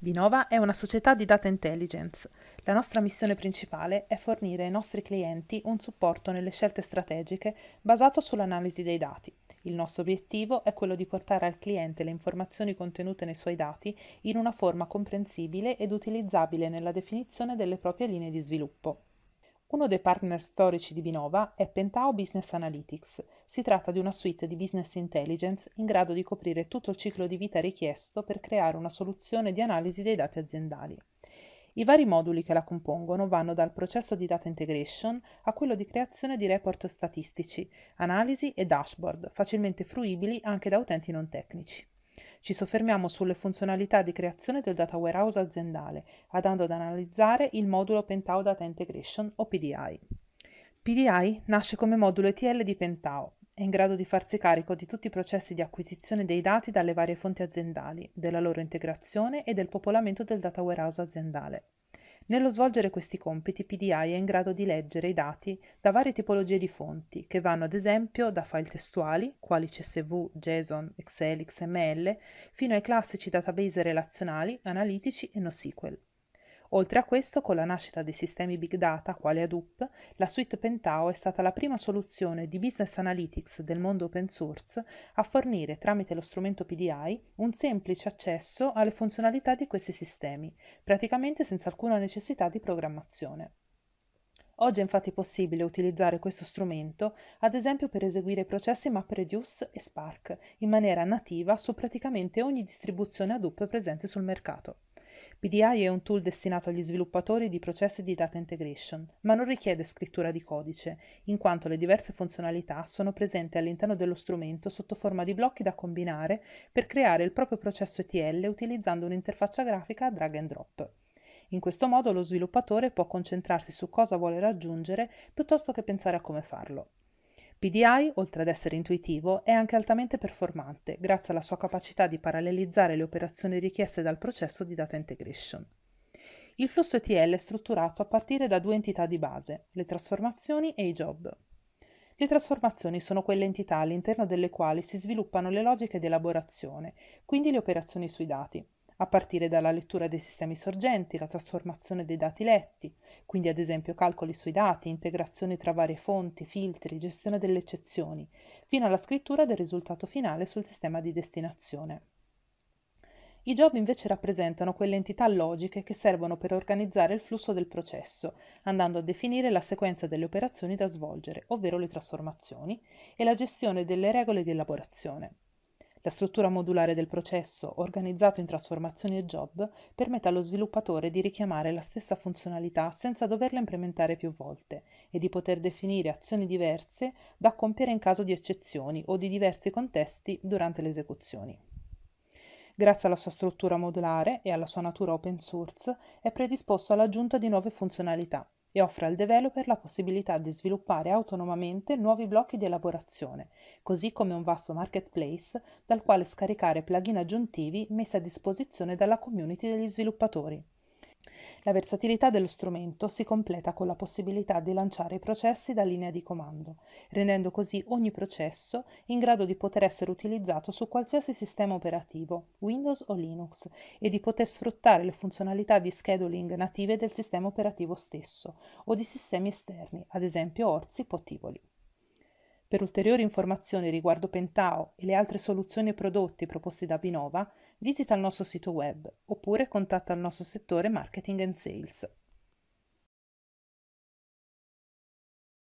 Vinova è una società di data intelligence. La nostra missione principale è fornire ai nostri clienti un supporto nelle scelte strategiche basato sull'analisi dei dati. Il nostro obiettivo è quello di portare al cliente le informazioni contenute nei suoi dati in una forma comprensibile ed utilizzabile nella definizione delle proprie linee di sviluppo. Uno dei partner storici di Binova è Pentao Business Analytics. Si tratta di una suite di business intelligence in grado di coprire tutto il ciclo di vita richiesto per creare una soluzione di analisi dei dati aziendali. I vari moduli che la compongono vanno dal processo di data integration a quello di creazione di report statistici, analisi e dashboard, facilmente fruibili anche da utenti non tecnici. Ci soffermiamo sulle funzionalità di creazione del data warehouse aziendale, andando ad analizzare il modulo Pentao Data Integration o PDI. PDI nasce come modulo ETL di Pentao, è in grado di farsi carico di tutti i processi di acquisizione dei dati dalle varie fonti aziendali, della loro integrazione e del popolamento del data warehouse aziendale. Nello svolgere questi compiti PDI è in grado di leggere i dati da varie tipologie di fonti, che vanno ad esempio da file testuali, quali CSV, JSON, Excel, XML, fino ai classici database relazionali, analitici e NoSQL. Oltre a questo, con la nascita dei sistemi big data, quale Hadoop, la suite Pentao è stata la prima soluzione di business analytics del mondo open source a fornire tramite lo strumento PDI un semplice accesso alle funzionalità di questi sistemi, praticamente senza alcuna necessità di programmazione. Oggi è infatti possibile utilizzare questo strumento, ad esempio per eseguire i processi MapReduce e Spark in maniera nativa su praticamente ogni distribuzione Hadoop presente sul mercato. PDI è un tool destinato agli sviluppatori di processi di data integration, ma non richiede scrittura di codice, in quanto le diverse funzionalità sono presenti all'interno dello strumento sotto forma di blocchi da combinare per creare il proprio processo ETL utilizzando un'interfaccia grafica drag and drop. In questo modo lo sviluppatore può concentrarsi su cosa vuole raggiungere piuttosto che pensare a come farlo. PDI, oltre ad essere intuitivo, è anche altamente performante grazie alla sua capacità di parallelizzare le operazioni richieste dal processo di data integration. Il flusso ETL è strutturato a partire da due entità di base, le trasformazioni e i job. Le trasformazioni sono quelle entità all'interno delle quali si sviluppano le logiche di elaborazione, quindi le operazioni sui dati, a partire dalla lettura dei sistemi sorgenti, la trasformazione dei dati letti, quindi ad esempio calcoli sui dati, integrazioni tra varie fonti, filtri, gestione delle eccezioni, fino alla scrittura del risultato finale sul sistema di destinazione. I job invece rappresentano quelle entità logiche che servono per organizzare il flusso del processo, andando a definire la sequenza delle operazioni da svolgere, ovvero le trasformazioni, e la gestione delle regole di elaborazione. La struttura modulare del processo, organizzato in trasformazioni e job, permette allo sviluppatore di richiamare la stessa funzionalità senza doverla implementare più volte e di poter definire azioni diverse da compiere in caso di eccezioni o di diversi contesti durante le esecuzioni. Grazie alla sua struttura modulare e alla sua natura open source, è predisposto all'aggiunta di nuove funzionalità e offre al developer la possibilità di sviluppare autonomamente nuovi blocchi di elaborazione, così come un vasto marketplace dal quale scaricare plugin aggiuntivi messi a disposizione dalla community degli sviluppatori. La versatilità dello strumento si completa con la possibilità di lanciare i processi da linea di comando, rendendo così ogni processo in grado di poter essere utilizzato su qualsiasi sistema operativo, Windows o Linux, e di poter sfruttare le funzionalità di scheduling native del sistema operativo stesso o di sistemi esterni, ad esempio Orsi o Tivoli. Per ulteriori informazioni riguardo Pentao e le altre soluzioni e prodotti proposti da Binova, visita il nostro sito web oppure contatta il nostro settore marketing and sales.